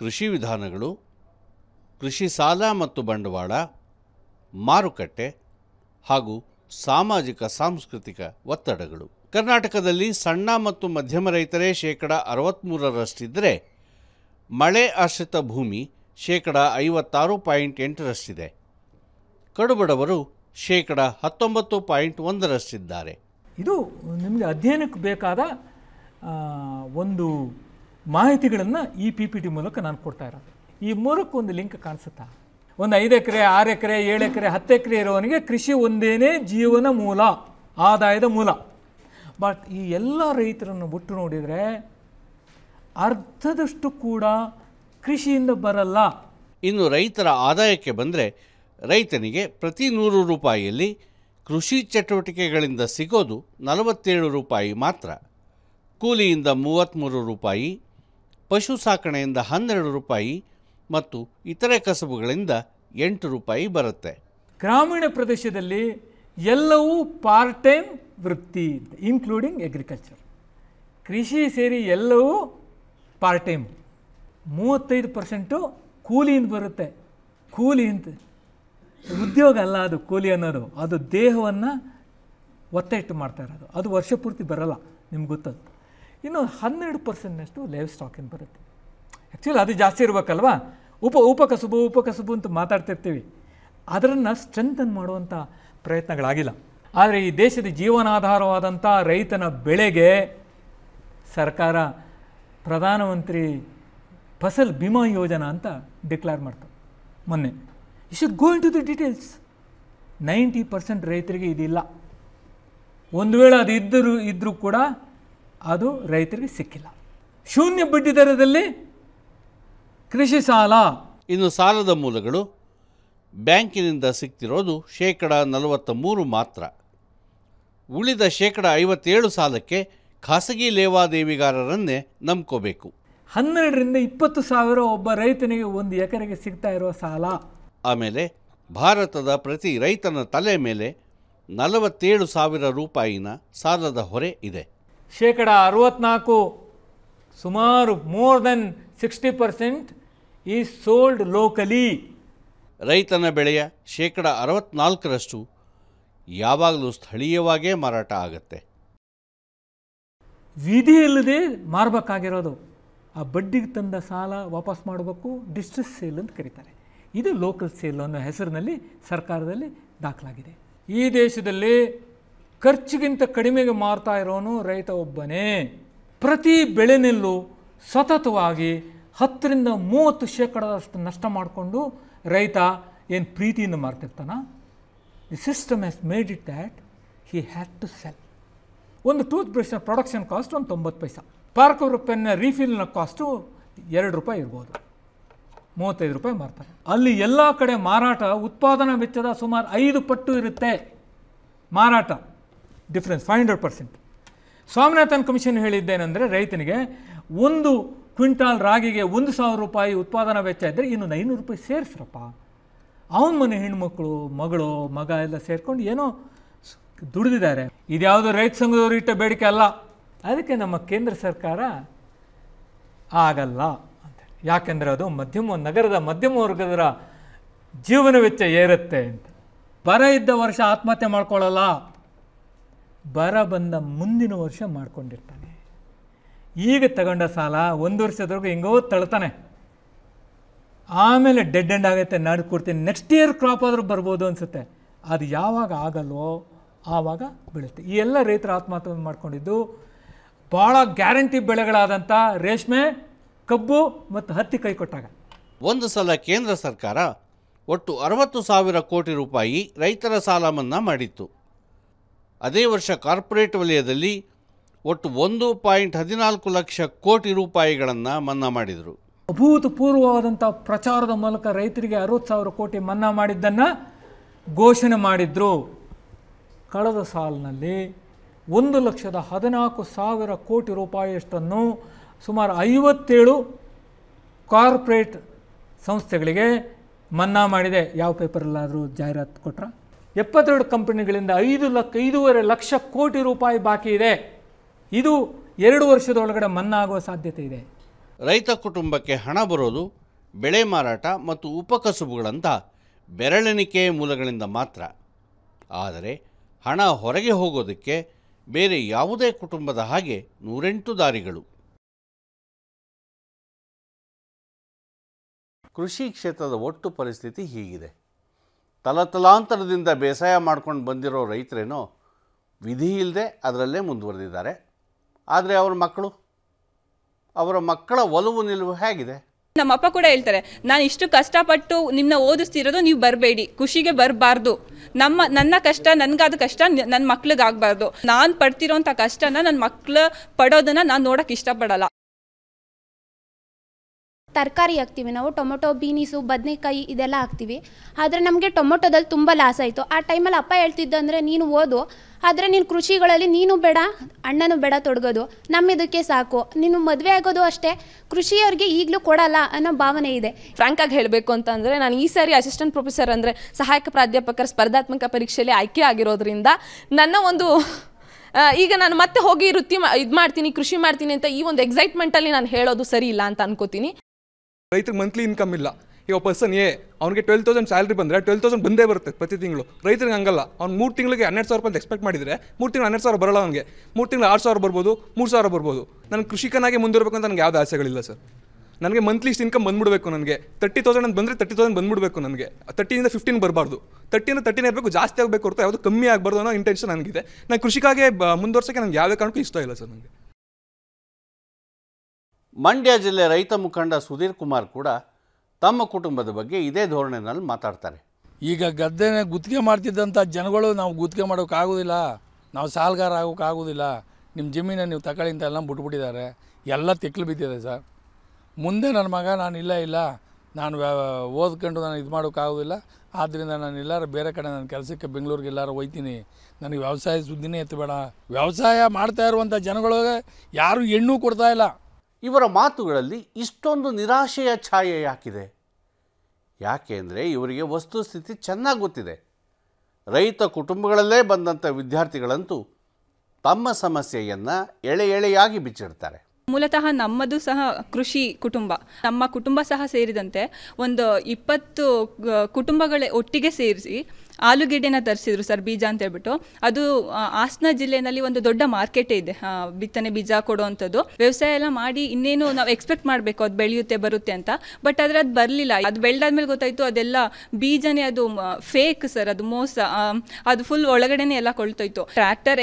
Speaker 5: ಕೃಷಿ ವಿಧಾನಗಳು ಕೃಷಿ ಸಾಲ ಮತ್ತು ಬಂಡವಾಳ ಮಾರುಕಟ್ಟೆ ಹಾಗೂ ಸಾಮಾಜಿಕ ಸಾಂಸ್ಕೃತಿಕ ಒತ್ತಡಗಳು ಕರ್ನಾಟಕದಲ್ಲಿ ಸಣ್ಣ ಮತ್ತು ಮಧ್ಯಮ ರೈತರೇ ಶೇಕಡ ಅರವತ್ತ್ಮೂರರಷ್ಟಿದ್ದರೆ ಮಳೆ ಆಶ್ರಿತ ಭೂಮಿ ಶೇಕಡ ಐವತ್ತಾರು ಪಾಯಿಂಟ್ ಎಂಟರಷ್ಟಿದೆ ಕಡುಬಡವರು ಶೇಕಡ ಹತ್ತೊಂಬತ್ತು ಪಾಯಿಂಟ್ ಒಂದರಷ್ಟಿದ್ದಾರೆ
Speaker 2: ಇದು ನಿಮಗೆ ಅಧ್ಯಯನಕ್ಕೆ ಬೇಕಾದ ಒಂದು ಮಾಹಿತಿಗಳನ್ನು ಈ ಪಿ ಪಿ ಟಿ ಮೂಲಕ ನಾನು ಕೊಡ್ತಾ ಇರೋದು ಈ ಮೂರಕ್ಕೆ ಒಂದು ಲಿಂಕ್ ಕಾಣಿಸುತ್ತಾ ಒಂದು ಐದು ಎಕರೆ ಆರು ಎಕರೆ ಏಳು ಎಕರೆ ಹತ್ತು ಎಕರೆ ಇರೋವನಿಗೆ ಕೃಷಿ ಒಂದೇನೇ ಜೀವನ ಮೂಲ ಆದಾಯದ ಮೂಲ ಬಟ್ ಈ ಎಲ್ಲ ರೈತರನ್ನು ಬಿಟ್ಟು ನೋಡಿದರೆ ಅರ್ಧದಷ್ಟು ಕೂಡ
Speaker 5: ಕೃಷಿಯಿಂದ ಬರಲ್ಲ ಇನ್ನು ರೈತರ ಆದಾಯಕ್ಕೆ ಬಂದರೆ ರೈತನಿಗೆ ಪ್ರತಿ ನೂರು ರೂಪಾಯಿಯಲ್ಲಿ ಕೃಷಿ ಚಟುವಟಿಕೆಗಳಿಂದ ಸಿಗೋದು ನಲವತ್ತೇಳು ರೂಪಾಯಿ ಮಾತ್ರ ಕೂಲಿಯಿಂದ ಮೂವತ್ತ್ಮೂರು ರೂಪಾಯಿ ಪಶು ಸಾಕಣೆಯಿಂದ ಹನ್ನೆರಡು ರೂಪಾಯಿ ಮತ್ತು ಇತರೆ ಕಸಬುಗಳಿಂದ ಎಂಟು ರೂಪಾಯಿ ಬರುತ್ತೆ ಗ್ರಾಮೀಣ ಪ್ರದೇಶದಲ್ಲಿ ಎಲ್ಲವೂ ಪಾರ್ಟ್ ಟೈಮ್
Speaker 2: ವೃತ್ತಿ ಇನ್ಕ್ಲೂಡಿಂಗ್ ಅಗ್ರಿಕಲ್ಚರ್ ಕೃಷಿ ಸೇರಿ ಎಲ್ಲವೂ ಪಾರ್ಟ್ ಟೈಮ್ ಮೂವತ್ತೈದು ಪರ್ಸೆಂಟು ಕೂಲಿಯಿಂದ ಬರುತ್ತೆ ಕೂಲಿ ಅಂತ ಉದ್ಯೋಗ ಅಲ್ಲ ಅದು ಕೂಲಿ ಅನ್ನೋದು ಅದು ದೇಹವನ್ನು ಇಟ್ಟು ಮಾಡ್ತಾ ಇರೋದು ಅದು ವರ್ಷ ಪೂರ್ತಿ ಬರಲ್ಲ ನಿಮ್ಗೆ ಗೊತ್ತದು ಇನ್ನು ಹನ್ನೆರಡು ಪರ್ಸೆಂಟ್ನಷ್ಟು ಲೈವ್ ಸ್ಟಾಕಿಂದ ಬರುತ್ತೆ ಆ್ಯಕ್ಚುಲಿ ಅದು ಜಾಸ್ತಿ ಇರಬೇಕಲ್ವಾ ಉಪ ಉಪಕಸುಬು ಉಪಕಸುಬು ಅಂತ ಮಾತಾಡ್ತಿರ್ತೀವಿ ಅದರನ್ನು ಸ್ಟ್ರೆಂಥನ್ ಮಾಡುವಂಥ ಪ್ರಯತ್ನಗಳಾಗಿಲ್ಲ ಆದರೆ ಈ ದೇಶದ ಜೀವನಾಧಾರವಾದಂಥ ರೈತನ ಬೆಳೆಗೆ ಸರ್ಕಾರ ಪ್ರಧಾನಮಂತ್ರಿ ಫಸಲ್ ಬಿಮಾ ಯೋಜನಾ ಅಂತ ಡಿಕ್ಲೇರ್ ಮಾಡ್ತಾರೆ ಮೊನ್ನೆ you should go into the details ninety percent ರೈತರಿಗೆ ಇದಿಲ್ಲ ಒಂದು ವೇಳೆ ಅದು ಇದ್ದರೂ ಇದ್ದರೂ ಕೂಡ ಅದು ರೈತರಿಗೆ ಸಿಕ್ಕಿಲ್ಲ ಶೂನ್ಯ ಬಡ್ಡಿ ದರದಲ್ಲಿ
Speaker 5: ಕೃಷಿ ಸಾಲ ಇನ್ನು ಸಾಲದ ಮೂಲಗಳು ಬ್ಯಾಂಕಿನಿಂದ ಸಿಕ್ತಿರೋದು ಶೇಕಡ ನಲವತ್ತ ಮೂರು ಮಾತ್ರ ಉಳಿದ ಶೇಕಡ ಐವತ್ತೇಳು ಸಾಲಕ್ಕೆ ಖಾಸಗಿ ಲೇವಾದೇವಿಗಾರರನ್ನೇ ನಂಬ್ಕೋಬೇಕು
Speaker 2: ಹನ್ನೆರಡರಿಂದ ಇಪ್ಪತ್ತು ಸಾವಿರ ಒಬ್ಬ ರೈತನಿಗೆ ಒಂದು ಎಕರೆಗೆ ಸಿಗ್ತಾ ಇರುವ ಸಾಲ
Speaker 5: ಆಮೇಲೆ ಭಾರತದ ಪ್ರತಿ ರೈತನ ತಲೆ ಮೇಲೆ ನಲವತ್ತೇಳು ಸಾವಿರ ರೂಪಾಯಿನ ಸಾಲದ ಹೊರೆ ಇದೆ ಶೇಕಡ ಅರವತ್ನಾಲ್ಕು ಸುಮಾರು ಮೋರ್ ದೆನ್ ಸಿಕ್ಸ್ಟಿ ಪರ್ಸೆಂಟ್ ಈ ಸೋಲ್ಡ್ ಲೋಕಲಿ ರೈತನ ಬೆಳೆಯ ಶೇಕಡ ಅರವತ್ನಾಲ್ಕರಷ್ಟು ಯಾವಾಗಲೂ ಸ್ಥಳೀಯವಾಗೇ ಮಾರಾಟ ಆಗುತ್ತೆ
Speaker 2: ವಿಧಿ ಇಲ್ಲದೆ ಮಾರಬೇಕಾಗಿರೋದು ಆ ಬಡ್ಡಿಗೆ ತಂದ ಸಾಲ ವಾಪಸ್ ಮಾಡಬೇಕು ಡಿಸ್ಟ್ರಿಕ್ಟ್ ಸೇಲ್ ಅಂತ ಕರೀತಾರೆ ಇದು ಲೋಕಲ್ ಸೇಲ್ ಅನ್ನೋ ಹೆಸರಿನಲ್ಲಿ ಸರ್ಕಾರದಲ್ಲಿ ದಾಖಲಾಗಿದೆ ಈ ದೇಶದಲ್ಲಿ ಖರ್ಚಿಗಿಂತ ಕಡಿಮೆಗೆ ಮಾರ್ತಾ ಇರೋನು ರೈತ ಒಬ್ಬನೇ ಪ್ರತಿ ಬೆಳೆನಲ್ಲೂ ಸತತವಾಗಿ ಹತ್ತರಿಂದ ಮೂವತ್ತು ಶೇಕಡದಷ್ಟು ನಷ್ಟ ಮಾಡಿಕೊಂಡು ರೈತ ಏನು ಪ್ರೀತಿಯಿಂದ ಮಾರ್ತಿರ್ತಾನೆ the system has made it that he had to sell ಒಂದು ಟೂತ್ ಬ್ರಷ್ನ ಪ್ರೊಡಕ್ಷನ್ ಕಾಸ್ಟ್ ಒಂದು ತೊಂಬತ್ತು ಪೈಸ ಪಾರ್ಕ್ ರೂಪಾಯಿನ ರೀಫಿಲ್ನ ಕಾಸ್ಟು ಎರಡು ರೂಪಾಯಿ ಇರ್ಬೋದು ಮೂವತ್ತೈದು ರೂಪಾಯಿ ಮಾರ್ತಾರೆ ಅಲ್ಲಿ ಎಲ್ಲ ಕಡೆ ಮಾರಾಟ ಉತ್ಪಾದನಾ ವೆಚ್ಚದ ಸುಮಾರು ಐದು ಪಟ್ಟು ಇರುತ್ತೆ ಮಾರಾಟ difference five hundred percent Swaminathan commission ಹೇಳಿದ್ದೇನೆಂದರೆ ರೈತನಿಗೆ ಒಂದು ಕ್ವಿಂಟಾಲ್ ರಾಗಿಗೆ ಒಂದು ಸಾವಿರ ರೂಪಾಯಿ ಉತ್ಪಾದನಾ ವೆಚ್ಚ ಇದ್ದರೆ ಇನ್ನು ಐನೂರು ರೂಪಾಯಿ ಸೇರಿಸ್ರಪ್ಪ ಅವನ ಮನೆ ಹೆಣ್ಮಕ್ಳು ಮಗಳು ಮಗ ಎಲ್ಲ ಸೇರಿಕೊಂಡು ಏನೋ ದುಡಿದಿದ್ದಾರೆ ಇದ್ಯಾವುದು ರೈತ ಸಂಘದವರು ಇಟ್ಟ ಬೇಡಿಕೆ ಅಲ್ಲ ಅದಕ್ಕೆ ನಮ್ಮ ಕೇಂದ್ರ ಸರ್ಕಾರ ಆಗಲ್ಲ ಅಂತ ಯಾಕೆಂದರೆ ಅದು ಮಧ್ಯಮ ನಗರದ ಮಧ್ಯಮ ವರ್ಗದರ ಜೀವನ ವೆಚ್ಚ ಏರುತ್ತೆ ಅಂತ ಬರ ಇದ್ದ ವರ್ಷ ಆತ್ಮಹತ್ಯೆ ಮಾಡ್ಕೊಳ್ಳಲ್ಲ ಬರ ಬಂದ ಮುಂದಿನ ವರ್ಷ ಮಾಡ್ಕೊಂಡಿರ್ತಾನೆ ಈಗ ತಗೊಂಡ ಸಾಲ ಒಂದು ವರ್ಷದವರೆಗೂ ಹೆಂಗೋ ತಳ್ತಾನೆ ಆಮೇಲೆ ಡೆಡ್ ಎಂಡ್ ಆಗುತ್ತೆ ನಡ್ಕೊಡ್ತೀನಿ ನೆಕ್ಸ್ಟ್ ಇಯರ್ ಕ್ರಾಪ್ ಆದರೂ ಬರ್ಬೋದು ಅನಿಸುತ್ತೆ ಅದು ಯಾವಾಗ ಆಗಲ್ವೋ ಆವಾಗ ಬೆಳೆಯುತ್ತೆ ಈ ಎಲ್ಲ ರೈತರ ಆತ್ಮಹತ್ಯೆ ಮಾಡ್ಕೊಂಡಿದ್ದು ಭಾಳ ಗ್ಯಾರಂಟಿ ಬೆಳೆಗಳಾದಂಥ ರೇಷ್ಮೆ
Speaker 5: ಕಬ್ಬು ಮತ್ತು ಹತ್ತಿ ಕೈ ಕೊಟ್ಟಾಗ ಒಂದು ಸಲ ಕೇಂದ್ರ ಸರ್ಕಾರ ಒಟ್ಟು ಅರವತ್ತು ಸಾವಿರ ಕೋಟಿ ರೂಪಾಯಿ ರೈತರ ಸಾಲ ಮನ್ನಾ ಮಾಡಿತ್ತು ಅದೇ ವರ್ಷ ಕಾರ್ಪೊರೇಟ್ ವಲಯದಲ್ಲಿ ಒಟ್ಟು ಒಂದು ಪಾಯಿಂಟ್ ಹದಿನಾಲ್ಕು ಲಕ್ಷ ಕೋಟಿ ರೂಪಾಯಿಗಳನ್ನು ಮನ್ನಾ ಮಾಡಿದರು
Speaker 2: ಅಭೂತಪೂರ್ವವಾದಂಥ ಪ್ರಚಾರದ ಮೂಲಕ ರೈತರಿಗೆ ಅರವತ್ತು ಸಾವಿರ ಕೋಟಿ ಮನ್ನಾ ಮಾಡಿದ್ದನ್ನು ಘೋಷಣೆ ಮಾಡಿದ್ರು ಕಳೆದ ಸಾಲಿನಲ್ಲಿ ಒಂದು ಲಕ್ಷದ ಹದಿನಾಲ್ಕು ಸಾವಿರ ಕೋಟಿ ರೂಪಾಯಿಯಷ್ಟನ್ನು ಸುಮಾರು ಐವತ್ತೇಳು ಕಾರ್ಪೊರೇಟ್ ಸಂಸ್ಥೆಗಳಿಗೆ ಮನ್ನಾ ಮಾಡಿದೆ ಯಾವ ಪೇಪರಲ್ಲಾದರೂ ಜಾಹೀರಾತು ಕೊಟ್ರ ಎಪ್ಪತ್ತೆರಡು ಕಂಪನಿಗಳಿಂದ ಐದು ಲಕ್ಷ ಐದೂವರೆ ಲಕ್ಷ ಕೋಟಿ ರೂಪಾಯಿ ಬಾಕಿ ಇದೆ ಇದು ಎರಡು ವರ್ಷದೊಳಗಡೆ ಮನ್ನಾ ಆಗುವ ಸಾಧ್ಯತೆ ಇದೆ
Speaker 5: ರೈತ ಕುಟುಂಬಕ್ಕೆ ಹಣ ಬರೋದು ಬೆಳೆ ಮಾರಾಟ ಮತ್ತು ಉಪಕಸುಬುಗಳಂತ ಬೆರಳೆಣಿಕೆ ಮೂಲಗಳಿಂದ ಮಾತ್ರ ಆದರೆ ಹಣ ಹೊರಗೆ ಹೋಗೋದಕ್ಕೆ ಬೇರೆ ಯಾವುದೇ ಕುಟುಂಬದ ಹಾಗೆ ನೂರೆಂಟು ದಾರಿಗಳು ಕೃಷಿ ಕ್ಷೇತ್ರದ ಒಟ್ಟು ಪರಿಸ್ಥಿತಿ ಹೀಗಿದೆ ತಲತಲಾಂತರದಿಂದ ಬೇಸಾಯ ಮಾಡ್ಕೊಂಡು ಬಂದಿರೋ ರೈತರೇನೋ ವಿಧಿ ಇಲ್ಲದೆ ಅದರಲ್ಲೇ ಮುಂದುವರೆದಿದ್ದಾರೆ ಆದರೆ ಅವರ ಮಕ್ಕಳು ಅವರ ಮಕ್ಕಳ ಒಲವು ನಿಲುವು ಹೇಗಿದೆ
Speaker 1: ನಮ್ಮಪ್ಪ ಕೂಡ ಹೇಳ್ತಾರೆ ನಾನು ಇಷ್ಟು ಕಷ್ಟಪಟ್ಟು ನಿಮ್ಮನ್ನ ಓದಿಸ್ತಿರೋದು ನೀವು ಬರಬೇಡಿ ಖುಷಿಗೆ ಬರಬಾರ್ದು ನಮ್ಮ ನನ್ನ ಕಷ್ಟ ನನ್ಗಾದ ಕಷ್ಟ ನನ್ನ ಮಕ್ಳಿಗಾಗಬಾರ್ದು ನಾನು ಪಡ್ತಿರೋಂಥ ಕಷ್ಟನ ನನ್ನ ಮಕ್ಳು ಪಡೋದನ್ನು ನಾನು ನೋಡೋಕೆ ಇಷ್ಟಪಡಲ್ಲ
Speaker 3: ತರಕಾರಿ ಹಾಕ್ತೀವಿ ನಾವು ಟೊಮೊಟೊ ಬೀನೀಸು ಬದನೆಕಾಯಿ ಇದೆಲ್ಲ ಹಾಕ್ತೀವಿ ಆದರೆ ನಮಗೆ ಟೊಮೊಟೊದಲ್ಲಿ ತುಂಬ ಲಾಸ್ ಆಯಿತು ಆ ಟೈಮಲ್ಲಿ ಅಪ್ಪ ಅಂದರೆ ನೀನು ಓದು ಆದರೆ ನೀನು ಕೃಷಿಗಳಲ್ಲಿ ನೀನು ಬೇಡ ಅಣ್ಣನೂ ಬೇಡ ತೊಡಗೋದು ನಮ್ಮಿದಕ್ಕೆ ಸಾಕು ನೀನು ಮದುವೆ ಆಗೋದು ಅಷ್ಟೇ ಕೃಷಿಯವ್ರಿಗೆ ಈಗಲೂ ಕೊಡಲ್ಲ ಅನ್ನೋ ಭಾವನೆ ಇದೆ ಆಗಿ ಹೇಳಬೇಕು ಅಂತಂದರೆ ನಾನು ಈ ಸಾರಿ ಅಸಿಸ್ಟೆಂಟ್ ಪ್ರೊಫೆಸರ್ ಅಂದರೆ ಸಹಾಯಕ ಪ್ರಾಧ್ಯಾಪಕರ ಸ್ಪರ್ಧಾತ್ಮಕ ಪರೀಕ್ಷೆಯಲ್ಲಿ ಆಯ್ಕೆ ಆಗಿರೋದ್ರಿಂದ ನನ್ನ ಒಂದು ಈಗ ನಾನು ಮತ್ತೆ ಹೋಗಿ ವೃತ್ತಿ ಇದು ಮಾಡ್ತೀನಿ ಕೃಷಿ ಮಾಡ್ತೀನಿ ಅಂತ ಈ ಒಂದು ಎಕ್ಸೈಟ್ಮೆಂಟಲ್ಲಿ ನಾನು ಹೇಳೋದು ಸರಿ ಇಲ್ಲ ಅಂತ ಅನ್ಕೋತೀನಿ
Speaker 2: ರೈತರಿಗೆ ಮಂತ್ಲಿ ಇನ್ಕಮ್ ಇಲ್ಲ ಈಗ ಪರ್ಸನ್ ಏ ಅವ್ನಿಗೆ ಟ್ವೆಲ್ ತೌಸಂಡ್ ಸ್ಯಾಲ್ರಿ ಬಂದರೆ ಟ್ವೆಲ್ ತೌಸಂಡ್ ಬಂದೇ ಬರುತ್ತೆ ಪ್ರತಿ ತಿಂಗಳು ರೈತರಿಗೆ ಹಂಗಲ್ಲ ಅವ್ನು ಮೂರು ತಿಂಗಳಿಗೆ ಹನ್ನೆರಡು ಸಾವಿರ ರೂಪಾಯಿ ಎಕ್ಸ್ಪೆಕ್ಟ್ ಮಾಡಿದರೆ ಮೂರು ತಿಂಗಳು ಹನ್ನೆರಡು ಸಾವಿರ ಬರಲ್ಲ ಅವನಿಗೆ ಮೂರು ತಿಂಗಳು ಆರು ಸಾವಿರ ಬರ್ಬೋದು ಮೂರು ಸಾವಿರ ಬರ್ಬೋದು ನಾನು ಕೃಷಿಕನಾಗೆ ಮುಂದಿರಬೇಕು ಅಂತ ನನಗೆ ಯಾವುದೇ ಆಸೆಗಳಿಲ್ಲ ಸರ್ ನನಗೆ ಮಂತ್ಲಿ ಇಷ್ಟು ಇನ್ಕಮ್ ಬಂದ್ಬಿಡಬೇಕು ನನಗೆ ತರ್ಟಿ ತೌಸಂಡ್ ಅಂತ ಬಂದರೆ ತರ್ಟಿ ತೌಸಂಡ್ ಬಂದ್ಬಿಡಬೇಕು ನನಗೆ ತರ್ಟಿಯಿಂದ ಫಿಫ್ಟೀನ್ ಬರಬಾರ್ದು ತರ್ಟಿಯಿಂದ ತರ್ಟೀನ್ ಇರಬೇಕು ಜಾಸ್ತಿ ಆಗಬೇಕು ಹೊರತು ಯಾವುದು ಕಮ್ಮಿ ಆಗಬಾರ್ದು ಅನ್ನೋ ಇಂಟೆನ್ಷನ್ ನನಗಿದೆ ನಾನು ಕೃಷಿಕಾಗೆ
Speaker 5: ಮುಂದುವರ್ಸೋಕ್ಕೆ ನನಗೆ ಯಾವುದೇ ಕಾರಣಕ್ಕೂ ಇಷ್ಟ ಇಲ್ಲ ಸರ್ ನನಗೆ ಮಂಡ್ಯ ಜಿಲ್ಲೆ ರೈತ ಮುಖಂಡ ಸುಧೀರ್ ಕುಮಾರ್ ಕೂಡ ತಮ್ಮ ಕುಟುಂಬದ ಬಗ್ಗೆ ಇದೇ ಧೋರಣೆನಲ್ಲಿ ಮಾತಾಡ್ತಾರೆ ಈಗ ಗದ್ದೆನ
Speaker 2: ಗುತ್ತಿಗೆ ಮಾಡ್ತಿದ್ದಂಥ ಜನಗಳು ನಾವು ಗುತ್ತಿಗೆ
Speaker 5: ಮಾಡೋಕ್ಕಾಗೋದಿಲ್ಲ ನಾವು ಸಾಲಗಾರ
Speaker 2: ಆಗೋಕ್ಕಾಗೋದಿಲ್ಲ ನಿಮ್ಮ ಜಮೀನ ನೀವು ತಗೊಳ್ಳಿ ಅಂತ ಎಲ್ಲ ಬಿಟ್ಬಿಟ್ಟಿದ್ದಾರೆ ಎಲ್ಲ ತಿಕ್ಕಲು ಬಿದ್ದಿದೆ ಸರ್ ಮುಂದೆ ನನ್ನ ಮಗ ನಾನು ಇಲ್ಲ ಇಲ್ಲ ನಾನು ಓದ್ಕೊಂಡು ನಾನು ಇದು ಮಾಡೋಕ್ಕಾಗೋದಿಲ್ಲ ಆದ್ದರಿಂದ ನಾನು ಎಲ್ಲರೂ ಬೇರೆ ಕಡೆ ನನ್ನ ಕೆಲಸಕ್ಕೆ ಬೆಂಗಳೂರಿಗೆ ಎಲ್ಲರೂ ಹೋಯ್ತೀನಿ ನನಗೆ ವ್ಯವಸಾಯ ಸುದ್ದಿನೇ ಎತ್ತಬೇಡ
Speaker 5: ವ್ಯವಸಾಯ ಮಾಡ್ತಾ ಇರುವಂಥ ಜನಗಳಿಗೆ ಯಾರೂ ಹೆಣ್ಣು ಕೊಡ್ತಾ ಇಲ್ಲ ಇವರ ಮಾತುಗಳಲ್ಲಿ ಇಷ್ಟೊಂದು ನಿರಾಶೆಯ ಛಾಯೆ ಯಾಕಿದೆ ಯಾಕೆಂದರೆ ಇವರಿಗೆ ವಸ್ತುಸ್ಥಿತಿ ಚೆನ್ನಾಗಿ ಗೊತ್ತಿದೆ ರೈತ ಕುಟುಂಬಗಳಲ್ಲೇ ಬಂದಂಥ ವಿದ್ಯಾರ್ಥಿಗಳಂತೂ ತಮ್ಮ ಸಮಸ್ಯೆಯನ್ನು ಎಳೆ ಎಳೆಯಾಗಿ ಬಿಚ್ಚಿಡ್ತಾರೆ
Speaker 1: ಮೂಲತಃ ನಮ್ಮದು ಸಹ ಕೃಷಿ ಕುಟುಂಬ ನಮ್ಮ ಕುಟುಂಬ ಸಹ ಸೇರಿದಂತೆ ಒಂದು ಇಪ್ಪತ್ತು ಕುಟುಂಬಗಳೇ ಒಟ್ಟಿಗೆ ಸೇರಿಸಿ ಆಲೂಗೆಡ್ಡೆನ ತರಿಸಿದ್ರು ಸರ್ ಬೀಜ ಅಂತ ಹೇಳ್ಬಿಟ್ಟು ಅದು ಹಾಸನ ಜಿಲ್ಲೆನಲ್ಲಿ ಒಂದು ದೊಡ್ಡ ಮಾರ್ಕೆಟ್ ಇದೆ ಬಿತ್ತನೆ ಬೀಜ ಕೊಡುವಂಥದ್ದು ವ್ಯವಸಾಯ ಎಲ್ಲ ಮಾಡಿ ಇನ್ನೇನು ನಾವು ಎಕ್ಸ್ಪೆಕ್ಟ್ ಮಾಡಬೇಕು ಅದು ಬೆಳೆಯುತ್ತೆ ಬರುತ್ತೆ ಅಂತ ಬಟ್ ಆದರೆ ಅದು ಬರಲಿಲ್ಲ ಅದು ಬೆಳೆದಾದ್ಮೇಲೆ ಗೊತ್ತಾಯಿತು ಅದೆಲ್ಲ ಬೀಜನೇ ಅದು ಫೇಕ್ ಸರ್ ಅದು ಮೋಸ ಅದು ಫುಲ್ ಒಳಗಡೆನೆ ಎಲ್ಲ ಕೊಳ್ತೋಯ್ತು ಟ್ರ್ಯಾಕ್ಟರ್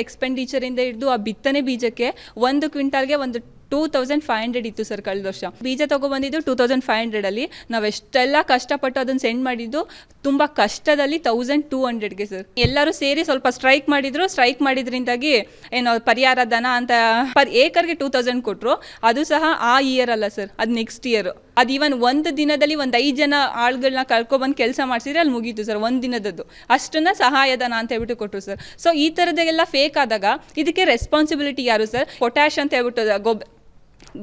Speaker 1: ಇಂದ ಹಿಡಿದು ಆ ಬಿತ್ತನೆ ಬೀಜಕ್ಕೆ ಒಂದು ಕ್ವಿಂಟಾಲ್ಗೆ ಒಂದು ಟೂ ತೌಸಂಡ್ ಫೈವ್ ಹಂಡ್ರೆಡ್ ಇತ್ತು ಸರ್ ಕಳೆದ ವರ್ಷ ಬೀಜ ತಗೊಬಂದಿದ್ದು ಟೂ ತೌಸಂಡ್ ಫೈವ್ ಹಂಡ್ರೆಡಲ್ಲಿ ನಾವು ಎಷ್ಟೆಲ್ಲ ಕಷ್ಟಪಟ್ಟು ಅದನ್ನ ಸೆಂಡ್ ಮಾಡಿದ್ದು ತುಂಬಾ ಕಷ್ಟದಲ್ಲಿ ತೌಸಂಡ್ ಟೂ ಹಂಡ್ರೆಡ್ಗೆ ಸರ್ ಎಲ್ಲರೂ ಸೇರಿ ಸ್ವಲ್ಪ ಸ್ಟ್ರೈಕ್ ಮಾಡಿದ್ರು ಸ್ಟ್ರೈಕ್ ಮಾಡಿದ್ರಿಂದಾಗಿ ಏನೋ ಪರಿಹಾರ ದನ ಅಂತ ಪರ್ ಏಕರ್ಗೆ ಟೂ ತೌಸಂಡ್ ಕೊಟ್ರು ಅದು ಸಹ ಆ ಇಯರ್ ಅಲ್ಲ ಸರ್ ಅದು ನೆಕ್ಸ್ಟ್ ಇಯರ್ ಅದು ಇವನ್ ಒಂದು ದಿನದಲ್ಲಿ ಒಂದು ಐದು ಜನ ಆಳುಗಳನ್ನ ಕರ್ಕೊಬಂದು ಕೆಲಸ ಮಾಡಿಸಿದ್ರೆ ಅಲ್ಲಿ ಮುಗೀತು ಸರ್ ಒಂದು ದಿನದದ್ದು ಅಷ್ಟನ್ನು ಸಹಾಯಧನ ಅಂತ ಹೇಳ್ಬಿಟ್ಟು ಕೊಟ್ಟರು ಸರ್ ಸೊ ಈ ಥರದ್ದೆಲ್ಲ ಫೇಕ್ ಆದಾಗ ಇದಕ್ಕೆ ರೆಸ್ಪಾನ್ಸಿಬಿಲಿಟಿ ಯಾರು ಸರ್ ಪೊಟ್ಯಾಶ್ ಅಂತ ಹೇಳ್ಬಿಟ್ಟು ಗೊಬ್ಬರ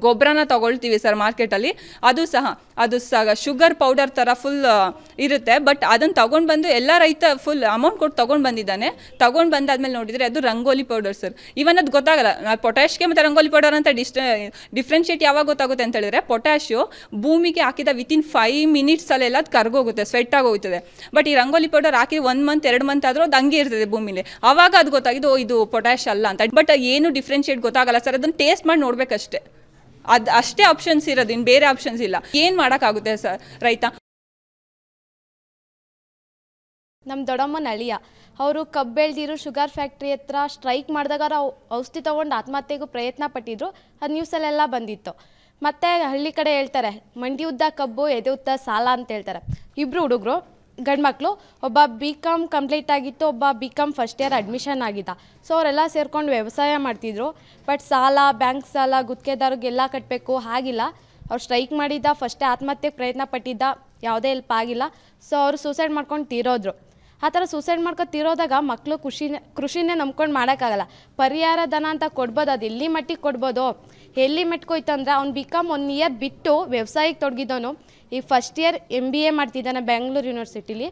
Speaker 1: ಗೊಬ್ಬರನ ತಗೊಳ್ತೀವಿ ಸರ್ ಮಾರ್ಕೆಟಲ್ಲಿ ಅದು ಸಹ ಅದು ಸಹ ಶುಗರ್ ಪೌಡರ್ ಥರ ಫುಲ್ ಇರುತ್ತೆ ಬಟ್ ಅದನ್ನು ತೊಗೊಂಡು ಬಂದು ಎಲ್ಲ ರೈತ ಫುಲ್ ಅಮೌಂಟ್ ಕೊಟ್ಟು ತೊಗೊಂಡು ಬಂದಿದ್ದಾನೆ ತೊಗೊಂಡು ಬಂದಾದ್ಮೇಲೆ ನೋಡಿದರೆ ಅದು ರಂಗೋಲಿ ಪೌಡರ್ ಸರ್ ಇವನ್ ಅದು ಗೊತ್ತಾಗಲ್ಲ ಪೊಟ್ಯಾಶ್ಗೆ ಮತ್ತು ರಂಗೋಲಿ ಪೌಡರ್ ಅಂತ ಡಿಸ್ ಡಿಫ್ರೆನ್ಷಿಯೇಟ್ ಯಾವಾಗ ಗೊತ್ತಾಗುತ್ತೆ ಅಂತ ಹೇಳಿದ್ರೆ ಪೊಟ್ಯಾಶು ಭೂಮಿಗೆ ಹಾಕಿದ ವಿತಿನ್ ಫೈವ್ ಮಿನಿಟ್ಸಲ್ಲೆಲ್ಲ ಅದು ಕರ್ಗೋಗುತ್ತೆ ಸ್ವೆಟ್ ಆಗೋಗುತ್ತದೆ ಬಟ್ ಈ ರಂಗೋಲಿ ಪೌಡರ್ ಹಾಕಿ ಒಂದು ಮಂತ್ ಎರಡು ಮಂತ್ ಆದರೂ ಅದು ಹಂಗೆ ಇರ್ತದೆ ಭೂಮಿಲಿ ಆವಾಗ ಅದು ಗೊತ್ತಾಗಿದ್ದು ಇದು ಪೊಟ್ಯಾಶ್ ಅಲ್ಲ ಅಂತ ಬಟ್ ಏನು ಡಿಫ್ರೆನ್ಷಿಯೇಟ್ ಗೊತ್ತಾಗಲ್ಲ ಸರ್ ಅದನ್ನು ಟೇಸ್ಟ್ ಮಾಡಿ ನೋಡಬೇಕಷ್ಟೇ ಅದು ಅಷ್ಟೇ ಆಪ್ಷನ್ಸ್ ಇರೋದು ಇನ್ನು ಬೇರೆ ಆಪ್ಷನ್ಸ್ ಇಲ್ಲ ಏನು ಮಾಡೋಕ್ಕಾಗುತ್ತೆ ಸರ್ ರೈತ
Speaker 4: ನಮ್ಮ ದೊಡ್ಡಮ್ಮನ ಅಳಿಯ ಅವರು ಕಬ್ಬು ಬೆಳೆದಿರು ಶುಗರ್ ಫ್ಯಾಕ್ಟ್ರಿ ಹತ್ರ ಸ್ಟ್ರೈಕ್ ಮಾಡಿದಾಗ ಅವ್ರು ಔಷಧಿ ತೊಗೊಂಡು ಆತ್ಮಹತ್ಯೆಗೂ ಪ್ರಯತ್ನ ಪಟ್ಟಿದ್ರು ಅದು ನ್ಯೂಸಲ್ಲೆಲ್ಲ ಬಂದಿತ್ತು ಮತ್ತು ಹಳ್ಳಿ ಕಡೆ ಹೇಳ್ತಾರೆ ಮಂಡಿ ಉದ್ದ ಕಬ್ಬು ಎದೆ ಉದ್ದ ಸಾಲ ಅಂತ ಹೇಳ್ತಾರೆ ಇಬ್ಬರು ಹುಡುಗರು ಗಂಡು ಮಕ್ಕಳು ಒಬ್ಬ ಬಿ ಕಾಮ್ ಕಂಪ್ಲೀಟ್ ಆಗಿತ್ತು ಒಬ್ಬ B com first year admission ಆಗಿದ್ದ ಸೊ ಅವರೆಲ್ಲ ಸೇರ್ಕೊಂಡು ವ್ಯವಸಾಯ ಮಾಡ್ತಿದ್ರು ಬಟ್ ಸಾಲ ಬ್ಯಾಂಕ್ ಸಾಲ ಗುತ್ತಿಗೆದಾರಿಗೆಲ್ಲ ಕಟ್ಟಬೇಕು ಆಗಿಲ್ಲ ಅವ್ರು ಸ್ಟ್ರೈಕ್ ಮಾಡಿದ್ದ ಫಸ್ಟೇ ಆತ್ಮಹತ್ಯೆಗೆ ಪ್ರಯತ್ನ ಪಟ್ಟಿದ್ದ ಯಾವುದೇ ಹೆಲ್ಪ್ ಆಗಿಲ್ಲ ಸೊ ಅವರು ಸೂಸೈಡ್ ಮಾಡ್ಕೊಂಡು ತೀರೋದ್ರು ಆ ಥರ ಸೂಸೈಡ್ ಮಾಡ್ಕೊಂಡು ತೀರೋದಾಗ ಮಕ್ಕಳು ಖುಷಿನೇ ಕೃಷಿನೇ ನಂಬ್ಕೊಂಡು ಮಾಡೋಕ್ಕಾಗಲ್ಲ ಪರಿಹಾರ ಧನ ಅಂತ ಕೊಡ್ಬೋದು ಅದು ಎಲ್ಲಿ ಮಟ್ಟಿಗೆ ಕೊಡ್ಬೋದು ಎಲ್ಲಿ ಮೆಟ್ಕೋಯ್ತು ಅಂದರೆ ಅವ್ನು ಬಿ ಕಾಮ್ ಒನ್ ಇಯರ್ ಬಿಟ್ಟು ವ್ಯವಸಾಯಕ್ಕೆ ತೊಡಗಿದವನು ಈಗ first year M B A ಮಾಡ್ತಿದ್ದಾನೆ ಬೆಂಗಳೂರು ಯೂನಿವರ್ಸಿಟಿಲಿ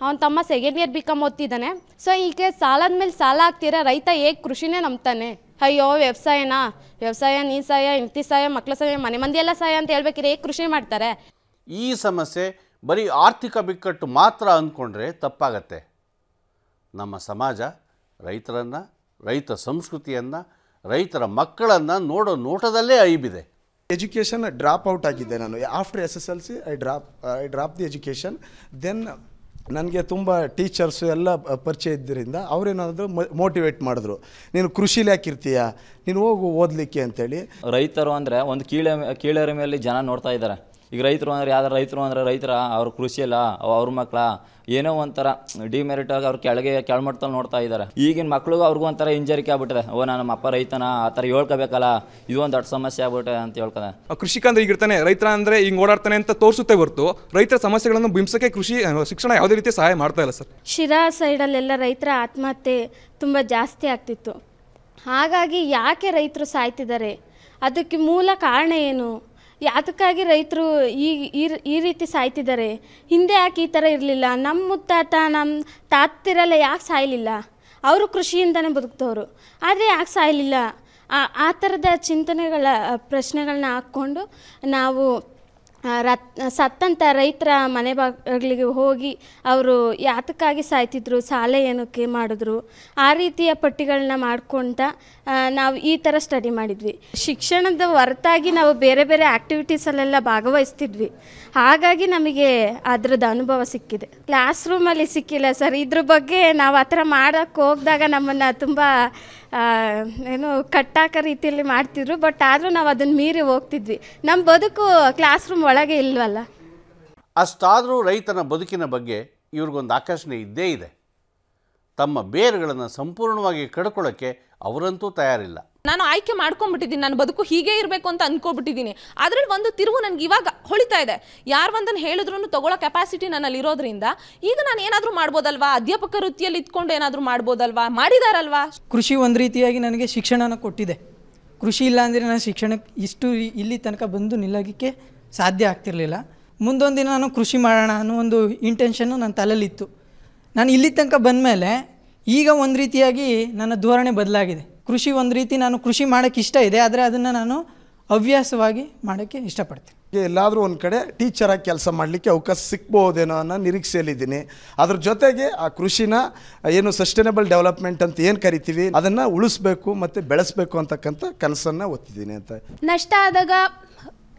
Speaker 4: ಅವನ ತಮ್ಮ ಸೆಕೆಂಡ್ ಇಯರ್ ಬಿ ಕಾಮ್ ಓದ್ತಿದ್ದಾನೆ ಸೊ ಈಗ ಸಾಲದ ಮೇಲೆ ಸಾಲ ಹಾಕ್ತೀರಾ ರೈತ ಹೇಗೆ ಕೃಷಿನೇ ನಂಬ್ತಾನೆ ಅಯ್ಯೋ ವ್ಯವಸಾಯನಾ ವ್ಯವಸಾಯ ನೀ ಸಹಾಯ ಇಂತಿ ಸಾಯ ಮಕ್ಕಳ ಸಹಾಯ ಮನೆ ಮಂದಿ ಎಲ್ಲ ಸಹಾಯ ಅಂತ ಹೇಳ್ಬೇಕಿದ್ರೆ ಹೇಗೆ ಕೃಷಿ ಮಾಡ್ತಾರೆ
Speaker 5: ಈ ಸಮಸ್ಯೆ ಬರೀ ಆರ್ಥಿಕ ಬಿಕ್ಕಟ್ಟು ಮಾತ್ರ ಅಂದ್ಕೊಂಡ್ರೆ ತಪ್ಪಾಗತ್ತೆ ನಮ್ಮ ಸಮಾಜ ರೈತರನ್ನು ರೈತ ಸಂಸ್ಕೃತಿಯನ್ನು ರೈತರ ಮಕ್ಕಳನ್ನು ನೋಡೋ ನೋಟದಲ್ಲೇ ಐಬಿದೆ ಎಜುಕೇಷನ್ ಡ್ರಾಪ್ ಔಟ್ ಆಗಿದ್ದೆ ನಾನು after S S L C I drop I drop the education then ನನಗೆ
Speaker 2: ತುಂಬ ಟೀಚರ್ಸು ಎಲ್ಲ ಪರಿಚಯ ಇದ್ದರಿಂದ ಅವರೇನಾದರೂ ಮೋಟಿವೇಟ್ ಮಾಡಿದ್ರು ನೀನು ಕೃಷಿಲಿ ಯಾಕಿರ್ತೀಯ ನೀನು ಹೋಗು ಓದಲಿಕ್ಕೆ ಅಂತೇಳಿ ರೈತರು ಅಂದರೆ ಒಂದು ಕೀಳೆ ಕೀಳರ ಮೇಲೆ ಜನ ನೋಡ್ತಾ ಇದ್ದಾರೆ ಈಗ ರೈತರು ಅಂದರೆ ಯಾವ್ದಾರು ರೈತರು ಅಂದರೆ ರೈತರ ಅವ್ರ ಕೃಷಿಯಲ್ಲ ಅವ್ರ ಮಕ್ಕಳ ಏನೋ ಒಂಥರ ಡಿಮೆರಿಟ್ ಆಗಿ ಅವ್ರ ಕೆಳಗೆ ಕೆಳಮಟ್ಟದಲ್ಲಿ ನೋಡ್ತಾ ಇದ್ದಾರೆ ಈಗಿನ ಮಕ್ಳಿಗೂ ಅವ್ರಿಗೂ ಒಂಥರ ಇಂಜರಿಕೆ ಆಗ್ಬಿಟ್ಟಿದೆ ಓ ನಮ್ಮ ಅಪ್ಪ ರೈತನ ಆ ಥರ ಹೇಳ್ಕೋಬೇಕಲ್ಲ ಇದು ಒಂದು ದೊಡ್ಡ ಸಮಸ್ಯೆ ಆಗ್ಬಿಟ್ಟಿದೆ ಅಂತ ಹೇಳ್ಕದೆ ಕೃಷಿಕ ಅಂದ್ರೆ ಈಗಿರ್ತಾನೆ ರೈತರ ಅಂದರೆ ಹಿಂಗೆ ಓಡಾಡ್ತಾನೆ ಅಂತ ತೋರಿಸುತ್ತೆ ಹೊರತು ರೈತರ ಸಮಸ್ಯೆಗಳನ್ನು ಬಿಂಬಿಸೋಕೆ ಕೃಷಿ ಶಿಕ್ಷಣ ಯಾವುದೇ ರೀತಿ ಸಹಾಯ ಮಾಡ್ತಾ ಇಲ್ಲ ಸರ್
Speaker 6: ಶಿರಾ ಸೈಡಲ್ಲೆಲ್ಲ ರೈತರ ಆತ್ಮಹತ್ಯೆ ತುಂಬ ಜಾಸ್ತಿ ಆಗ್ತಿತ್ತು ಹಾಗಾಗಿ ಯಾಕೆ ರೈತರು ಸಾಯ್ತಿದ್ದಾರೆ ಅದಕ್ಕೆ ಮೂಲ ಕಾರಣ ಏನು ಯಾತಕ್ಕಾಗಿ ರೈತರು ಈ ಈ ರೀತಿ ಸಾಯ್ತಿದ್ದಾರೆ ಹಿಂದೆ ಯಾಕೆ ಈ ಥರ ಇರಲಿಲ್ಲ ನಮ್ಮ ಮುತ್ತಾತ ನಮ್ಮ ತಾತಿರೆಲ್ಲ ಯಾಕೆ ಸಾಯಲಿಲ್ಲ ಅವರು ಕೃಷಿಯಿಂದನೇ ಬದುಕ್ತವ್ರು ಆದರೆ ಯಾಕೆ ಸಾಯಲಿಲ್ಲ ಆ ಥರದ ಚಿಂತನೆಗಳ ಪ್ರಶ್ನೆಗಳನ್ನ ಹಾಕ್ಕೊಂಡು ನಾವು ರತ್ ಸತ್ತಂಥ ರೈತರ ಮನೆ ಬಾಗಿಲಿಗೆ ಹೋಗಿ ಅವರು ಯಾತಕ್ಕಾಗಿ ಸಾಯ್ತಿದ್ರು ಸಾಲ ಏನಕ್ಕೆ ಮಾಡಿದ್ರು ಆ ರೀತಿಯ ಪಟ್ಟಿಗಳನ್ನ ಮಾಡ್ಕೊತ ನಾವು ಈ ಥರ ಸ್ಟಡಿ ಮಾಡಿದ್ವಿ ಶಿಕ್ಷಣದ ಹೊರತಾಗಿ ನಾವು ಬೇರೆ ಬೇರೆ ಆ್ಯಕ್ಟಿವಿಟೀಸಲ್ಲೆಲ್ಲ ಭಾಗವಹಿಸ್ತಿದ್ವಿ ಹಾಗಾಗಿ ನಮಗೆ ಅದರದ್ದು ಅನುಭವ ಸಿಕ್ಕಿದೆ ಕ್ಲಾಸ್ ರೂಮಲ್ಲಿ ಸಿಕ್ಕಿಲ್ಲ ಸರ್ ಇದ್ರ ಬಗ್ಗೆ ನಾವು ಆ ಥರ ಮಾಡೋಕ್ಕೆ ಹೋಗಿದಾಗ ನಮ್ಮನ್ನು ತುಂಬ ಏನು ಕಟ್ಟಾಕ ರೀತಿಯಲ್ಲಿ ಮಾಡ್ತಿದ್ರು ಬಟ್ ಆದರೂ ನಾವು ಅದನ್ನು ಮೀರಿ ಹೋಗ್ತಿದ್ವಿ ನಮ್ಮ ಬದುಕು ಕ್ಲಾಸ್ ರೂಮ್ ಒಳಗೆ ಇಲ್ವಲ್ಲ
Speaker 5: ಅಷ್ಟಾದರೂ ರೈತನ ಬದುಕಿನ ಬಗ್ಗೆ ಇವ್ರಿಗೊಂದು ಆಕರ್ಷಣೆ ಇದ್ದೇ ಇದೆ ತಮ್ಮ ಬೇರುಗಳನ್ನು ಸಂಪೂರ್ಣವಾಗಿ ಕಡ್ಕೊಳ್ಳೋಕ್ಕೆ ಅವರಂತೂ ತಯಾರಿಲ್ಲ
Speaker 3: ನಾನು ಆಯ್ಕೆ ಮಾಡ್ಕೊಂಡ್ಬಿಟ್ಟಿದ್ದೀನಿ ನಾನು ಬದುಕು ಹೀಗೆ ಇರಬೇಕು ಅಂತ ಅಂದ್ಕೊಬಿಟ್ಟಿದ್ದೀನಿ ಅದರಲ್ಲಿ ಒಂದು ತಿರುವು ನನಗೆ ಇವಾಗ ಹೊಳಿತಾ ಇದೆ ಯಾರು ಒಂದನ್ನು ಹೇಳಿದ್ರು ತಗೊಳ್ಳೋ ಕೆಪಾಸಿಟಿ ನನ್ನಲ್ಲಿ ಇರೋದ್ರಿಂದ ಈಗ ನಾನು ಏನಾದರೂ ಮಾಡ್ಬೋದಲ್ವಾ ಅಧ್ಯಾಪಕ ವೃತ್ತಿಯಲ್ಲಿ ಇದ್ಕೊಂಡು ಏನಾದರೂ ಮಾಡ್ಬೋದಲ್ವಾ ಮಾಡಿದಾರಲ್ವಾ
Speaker 2: ಕೃಷಿ ಒಂದು ರೀತಿಯಾಗಿ ನನಗೆ ಶಿಕ್ಷಣನ ಕೊಟ್ಟಿದೆ ಕೃಷಿ ಇಲ್ಲ ಅಂದರೆ ನಾನು ಶಿಕ್ಷಣಕ್ಕೆ ಇಷ್ಟು ಇಲ್ಲಿ ತನಕ ಬಂದು ನಿಲ್ಲೋಕ್ಕೆ ಸಾಧ್ಯ ಆಗ್ತಿರಲಿಲ್ಲ ಮುಂದೊಂದು ದಿನ ನಾನು ಕೃಷಿ ಮಾಡೋಣ ಅನ್ನೋ ಒಂದು ಇಂಟೆನ್ಷನ್ನು ನನ್ನ ತಲೆಯಲ್ಲಿತ್ತು ನಾನು ಇಲ್ಲಿ ತನಕ ಬಂದ ಮೇಲೆ ಈಗ ಒಂದು ರೀತಿಯಾಗಿ ನನ್ನ ಧೋರಣೆ ಬದಲಾಗಿದೆ ಕೃಷಿ ಒಂದು ರೀತಿ ನಾನು ಕೃಷಿ ಮಾಡೋಕ್ಕೆ ಇಷ್ಟ ಇದೆ ಆದರೆ ಅದನ್ನು ನಾನು ಹವ್ಯಾಸವಾಗಿ ಮಾಡೋಕ್ಕೆ ಇಷ್ಟಪಡ್ತೀನಿ ಎಲ್ಲಾದರೂ ಒಂದು ಕಡೆ ಟೀಚರಾಗಿ ಕೆಲಸ ಮಾಡಲಿಕ್ಕೆ ಅವಕಾಶ ಸಿಗ್ಬೋದೇನೋ ಅನ್ನೋ ನಿರೀಕ್ಷೆಯಲ್ಲಿದ್ದೀನಿ ಅದ್ರ ಜೊತೆಗೆ ಆ ಕೃಷಿನ ಏನು ಸಸ್ಟೈನಬಲ್ ಡೆವಲಪ್ಮೆಂಟ್ ಅಂತ ಏನು ಕರಿತೀವಿ ಅದನ್ನು ಉಳಿಸ್ಬೇಕು ಮತ್ತು ಬೆಳೆಸಬೇಕು ಅಂತಕ್ಕಂಥ ಕನಸನ್ನು ಒತ್ತಿದ್ದೀನಿ ಅಂತ
Speaker 3: ನಷ್ಟ ಆದಾಗ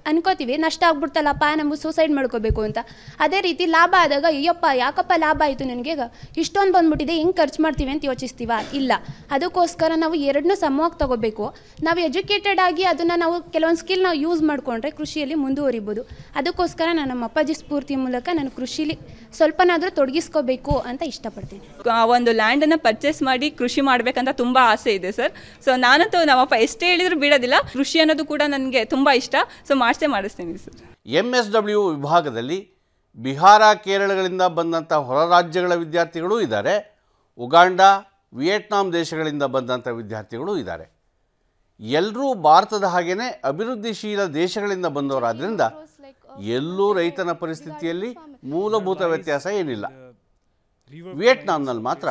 Speaker 3: ಅನ್ಕೋತೀವಿ ನಷ್ಟ ಆಗ್ಬಿಡ್ತಲ್ಲಪ್ಪ ನಮಗೆ ಸೂಸೈಡ್ ಮಾಡ್ಕೋಬೇಕು ಅಂತ ಅದೇ ರೀತಿ ಲಾಭ ಆದಾಗ ಅಯ್ಯಪ್ಪ ಯಾಕಪ್ಪ ಲಾಭ ಆಯಿತು ನನಗೆ ಇಷ್ಟೊಂದು ಬಂದ್ಬಿಟ್ಟಿದೆ ಹಿಂಗೆ ಖರ್ಚು ಮಾಡ್ತೀವಿ ಅಂತ ಯೋಚಿಸ್ತೀವ ಇಲ್ಲ ಅದಕ್ಕೋಸ್ಕರ ನಾವು ಎರಡನ್ನೂ ಸಮವಾಗಿ ತಗೋಬೇಕು ನಾವು ಎಜುಕೇಟೆಡ್ ಆಗಿ ಅದನ್ನು ನಾವು ಕೆಲವೊಂದು ಸ್ಕಿಲ್ ನಾವು ಯೂಸ್ ಮಾಡಿಕೊಂಡ್ರೆ ಕೃಷಿಯಲ್ಲಿ ಮುಂದುವರಿಬೋದು ಅದಕ್ಕೋಸ್ಕರ ನಾನು ನಮ್ಮ ಅಪ್ಪಾಜಿ ಸ್ಫೂರ್ತಿ ಮೂಲಕ ನಾನು ಕೃಷಿಲಿ ಸ್ವಲ್ಪನಾದರೂ ತೊಡಗಿಸ್ಕೋಬೇಕು ಅಂತ ಇಷ್ಟಪಡ್ತೀನಿ
Speaker 1: ಒಂದು ಲ್ಯಾಂಡನ್ನು ಪರ್ಚೇಸ್ ಮಾಡಿ ಕೃಷಿ ಮಾಡಬೇಕಂತ ತುಂಬ ಆಸೆ ಇದೆ ಸರ್ ಸೊ ನಾನಂತೂ ನಮ್ಮಪ್ಪ ಎಷ್ಟೇ ಹೇಳಿದರೂ ಬಿಡೋದಿಲ್ಲ ಕೃಷಿ ಅನ್ನೋದು ಕೂಡ ನನಗೆ ತುಂಬ ಇಷ್ಟ ಸೊ ಮಾಡಿಸೇ ಮಾಡಿಸ್ತೀನಿ ಸರ್
Speaker 5: ಎಮ್ ಎಸ್ ಡಬ್ಲ್ಯೂ ವಿಭಾಗದಲ್ಲಿ ಬಿಹಾರ ಕೇರಳಗಳಿಂದ ಬಂದಂಥ ಹೊರ ರಾಜ್ಯಗಳ ವಿದ್ಯಾರ್ಥಿಗಳು ಇದ್ದಾರೆ ಉಗಾಂಡ ವಿಯೆಟ್ನಾಂ ದೇಶಗಳಿಂದ ಬಂದಂಥ ವಿದ್ಯಾರ್ಥಿಗಳು ಇದ್ದಾರೆ ಎಲ್ಲರೂ ಭಾರತದ ಹಾಗೆಯೇ ಅಭಿವೃದ್ಧಿಶೀಲ ದೇಶಗಳಿಂದ ಬಂದವರಾದ್ರಿಂದ ಎಲ್ಲೂ ರೈತನ ಪರಿಸ್ಥಿತಿಯಲ್ಲಿ ಮೂಲಭೂತ ವ್ಯತ್ಯಾಸ ಏನಿಲ್ಲ ವಿಯೆಟ್ನಾಂನಲ್ಲಿ ಮಾತ್ರ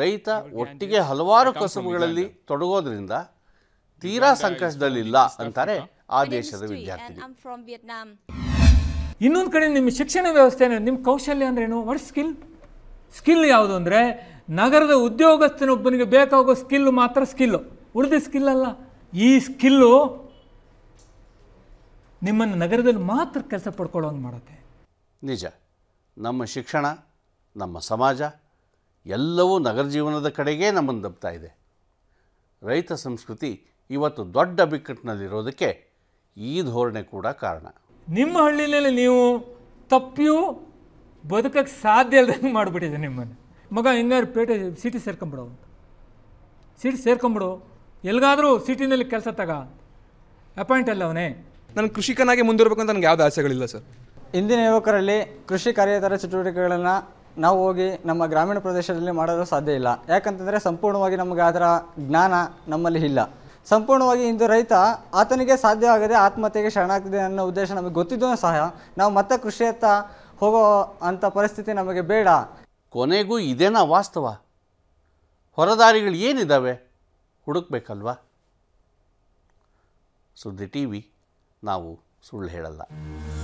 Speaker 5: ರೈತ ಒಟ್ಟಿಗೆ ಹಲವಾರು ಕಸುಬುಗಳಲ್ಲಿ ತೊಡಗೋದ್ರಿಂದ ತೀರಾ ಸಂಕಷ್ಟದಲ್ಲಿಲ್ಲ ಅಂತಾರೆ ಆ ದೇಶದ ವಿದ್ಯಾರ್ಥಿ
Speaker 2: ಇನ್ನೊಂದು ಕಡೆ ನಿಮ್ಮ ಶಿಕ್ಷಣ ವ್ಯವಸ್ಥೆ ನಿಮ್ಮ ಕೌಶಲ್ಯ ಏನು ವಾಟ್ ಸ್ಕಿಲ್ ಸ್ಕಿಲ್ ಯಾವುದು ಅಂದರೆ ನಗರದ ಉದ್ಯೋಗಸ್ಥನೊಬ್ಬನಿಗೆ ಬೇಕಾಗೋ ಸ್ಕಿಲ್ ಮಾತ್ರ ಸ್ಕಿಲ್ಲು ಉಳಿದ ಸ್ಕಿಲ್ ಅಲ್ಲ ಈ ಸ್ಕಿಲ್ಲು ನಿಮ್ಮನ್ನು ನಗರದಲ್ಲಿ ಮಾತ್ರ ಕೆಲಸ ಪಡ್ಕೊಳ್ಳೋಂಗೆ ಮಾಡುತ್ತೆ
Speaker 5: ನಿಜ ನಮ್ಮ ಶಿಕ್ಷಣ ನಮ್ಮ ಸಮಾಜ ಎಲ್ಲವೂ ನಗರ ಜೀವನದ ಕಡೆಗೆ ನಮ್ಮನ್ನು ದಬ್ತಾ ಇದೆ ರೈತ ಸಂಸ್ಕೃತಿ ಇವತ್ತು ದೊಡ್ಡ ಬಿಕ್ಕಟ್ಟಿನಲ್ಲಿರೋದಕ್ಕೆ ಈ ಧೋರಣೆ ಕೂಡ ಕಾರಣ ನಿಮ್ಮ ಹಳ್ಳಿನಲ್ಲಿ ನೀವು ತಪ್ಪಿಯೂ ಬದುಕಕ್ಕೆ ಸಾಧ್ಯ ಇಲ್ಲದಂಗೆ ಮಾಡಿಬಿಟ್ಟಿದೆ
Speaker 2: ನಿಮ್ಮನ್ನು ಮಗ ಹೆಂಗಾದ್ರು ಪೇಟೆ ಸಿಟಿ ಸೇರ್ಕೊಂಬಿಡು ಅಂತ ಸಿಟಿ ಸೇರ್ಕೊಂಬಿಡು ಎಲ್ಲಿಗಾದರೂ ಸಿಟಿನಲ್ಲಿ ಕೆಲಸ ತಗ ಅಪಾಯಿಂಟ್ ಅಲ್ಲ ಅವನೇ ನನ್ನ ಕೃಷಿಕನಾಗಿ ಮುಂದಿರಬೇಕಂತ ಅಂತ ನನಗೆ ಯಾವುದೇ ಆಸೆಗಳಿಲ್ಲ ಸರ್ ಇಂದಿನ ಯುವಕರಲ್ಲಿ ಕೃಷಿ ಕಾರ್ಯೇತರ ಚಟುವಟಿಕೆಗಳನ್ನು ನಾವು ಹೋಗಿ ನಮ್ಮ ಗ್ರಾಮೀಣ ಪ್ರದೇಶದಲ್ಲಿ ಮಾಡಲು ಸಾಧ್ಯ ಇಲ್ಲ ಯಾಕಂತಂದರೆ ಸಂಪೂರ್ಣವಾಗಿ ನಮಗೆ ಅದರ ಜ್ಞಾನ ನಮ್ಮಲ್ಲಿ ಇಲ್ಲ ಸಂಪೂರ್ಣವಾಗಿ ಇಂದು ರೈತ ಆತನಿಗೆ ಸಾಧ್ಯವಾಗದೆ ಆತ್ಮಹತ್ಯೆಗೆ ಶರಣಾಗ್ತಿದೆ ಅನ್ನೋ ಉದ್ದೇಶ ನಮಗೆ
Speaker 5: ಗೊತ್ತಿದ್ದೂ ಸಹ ನಾವು ಮತ್ತೆ ಕೃಷಿಯತ್ತ ಹೋಗೋ ಅಂಥ ಪರಿಸ್ಥಿತಿ ನಮಗೆ ಬೇಡ ಕೊನೆಗೂ ಇದೇನಾ ವಾಸ್ತವ ಹೊರದಾರಿಗಳು ಏನಿದ್ದಾವೆ ಹುಡುಕ್ಬೇಕಲ್ವಾ ಸುದ್ದಿ ಟಿ ವಿ ನಾವು ಸುಳ್ಳು ಹೇಳಲ್ಲ